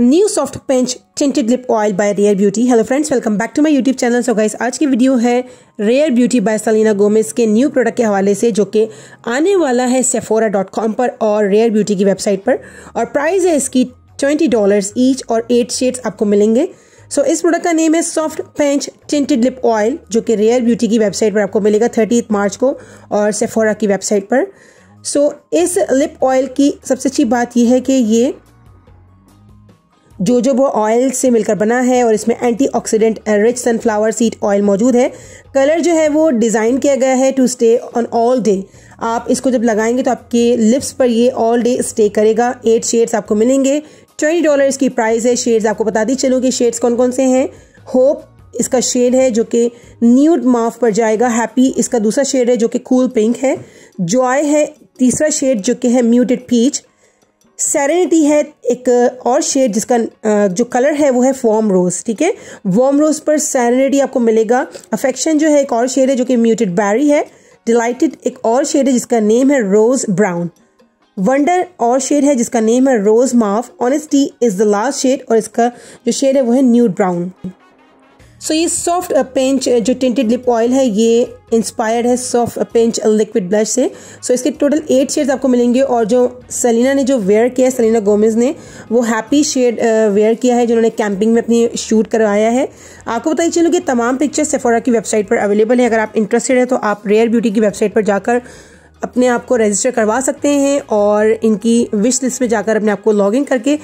new soft pinch tinted lip oil by Rare Beauty hello friends welcome back to my YouTube channel so guys आज की video है Rare Beauty by Selena Gomez के new product के हवाले से जो कि आने वाला है सेफोरा डॉट कॉम पर और रेयर ब्यूटी की वेबसाइट पर और प्राइस है इसकी ट्वेंटी डॉलर ईच और एट शेड्स आपको मिलेंगे सो so, इस प्रोडक्ट का नेम है soft pinch tinted lip oil जो कि रेयर ब्यूटी की वेबसाइट पर आपको मिलेगा थर्टी मार्च को और सेफोरा की वेबसाइट पर सो so, इस लिप ऑयल की सबसे अच्छी बात यह है कि ये जोजोबो ऑयल से मिलकर बना है और इसमें antioxidant rich sunflower seed oil मौजूद है कलर जो है वो डिज़ाइन किया गया है to stay on all day आप इसको जब लगाएंगे तो आपके लिप्स पर ये ऑल डे स्टे करेगा एट शेड्स आपको मिलेंगे ट्वेंटी डॉलर की प्राइस है शेड्स आपको बता दी चलो कि शेड्स कौन कौन से हैं होप इसका शेड है जो कि न्यूड माफ पर जाएगा हैप्पी इसका दूसरा शेड है जो कि कूल पिंक है जॉय है तीसरा शेड जो कि है म्यूटेड पीच सेरेनिटी है एक और शेड जिसका जो कलर है वो है वॉम रोज ठीक है वॉर्म रोज पर सैरेनिटी आपको मिलेगा अफेक्शन जो है एक और शेड है जो कि म्यूटेड बैरी है डिलाइटेड एक और शेड है जिसका नेम है रोज ब्राउन वंडर और शेड है जिसका नेम है rose mauve honesty is the last shade और इसका जो शेड है वो है न्यूड ब्राउन सो ये सॉफ्ट पेंच uh, uh, जो टिंटेड लिप ऑयल है ये इंस्पायर्ड है सॉफ्ट पेंच लिक्विड ब्लश से सो so, इसके टोटल एट शेड्स आपको मिलेंगे और जो सलीना ने जो वेयर किया है सलीना गोमेज ने वो हैप्पी शेड वेयर किया है जिन्होंने कैंपिंग में अपनी शूट करवाया है आपको बताइए चलो कि तमाम पिक्चर सेफोरा की वेबसाइट पर अवेलेबल है अगर आप इंटरेस्टेड है तो आप रेयर ब्यूटी की वेबसाइट पर जाकर अपने आप को रजिस्टर करवा सकते हैं और इनकी विश लिस्ट में जाकर अपने आप को लॉग इन करके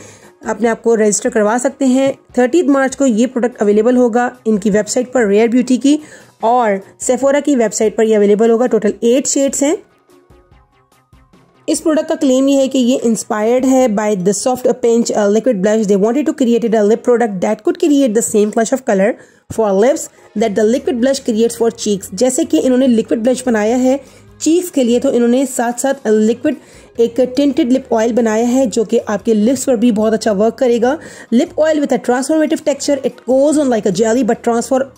अपने आप को रजिस्टर करवा सकते हैं थर्टी मार्च को ये प्रोडक्ट अवेलेबल होगा इनकी वेबसाइट पर रेयर ब्यूटी की और सेफोरा की वेबसाइट पर यह अवेलेबल होगा टोटल एट शेड्स हैं इस प्रोडक्ट का क्लेम ये है कि ये इंस्पायर्ड है by the soft pinch liquid blush they wanted to created a lip product that could create the same flush of colour for lips that the liquid blush creates for cheeks जैसे कि इन्होंने liquid blush बनाया है cheeks के लिए तो इन्होंने साथ साथ लिक्विड एक टिंटेड लिप ऑयल बनाया है जो कि आपके लिप्स पर भी बहुत अच्छा वर्क करेगा lip oil with a transformative texture it goes on like a jelly but transform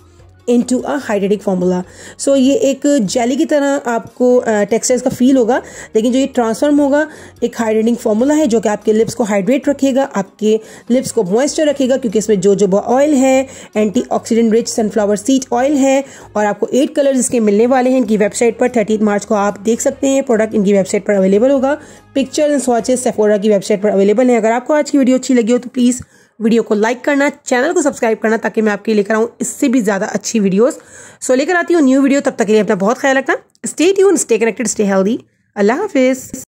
into a hydrating formula so ये एक जेली की तरह आपको टेक्सचर्स का फील होगा लेकिन जो ये ट्रांसफॉर्म होगा एक हाइड्रेटिंग फार्मूला है जो कि आपके लिप्स को हाइड्रेट रखेगा आपके लिप्स को मॉइस्चर रखेगा क्योंकि इसमें जो बो ऑयल है antioxidant rich sunflower seed oil है और आपको एट कलर इसके मिलने वाले हैं इनकी वेबसाइट पर थर्टीन मार्च को आप देख सकते हैं प्रोडक्ट इनकी वेबसाइट पर अवेलेबल होगा पिक्चर एंड स्वाचेस सेफोरा की वेबसाइट पर अवेलेबल है अगर आपको आज की वीडियो अच्छी लगी हो तो प्लीज़ वीडियो को लाइक करना चैनल को सब्सक्राइब करना ताकि मैं आपके लेकर आऊँ इससे भी ज़्यादा अच्छी वीडियोस सो लेकर आती हूँ न्यू वीडियो तब तक के लिए अपना बहुत ख्याल रखना stay tune stay connected stay healthy अल्लाह हाफिज़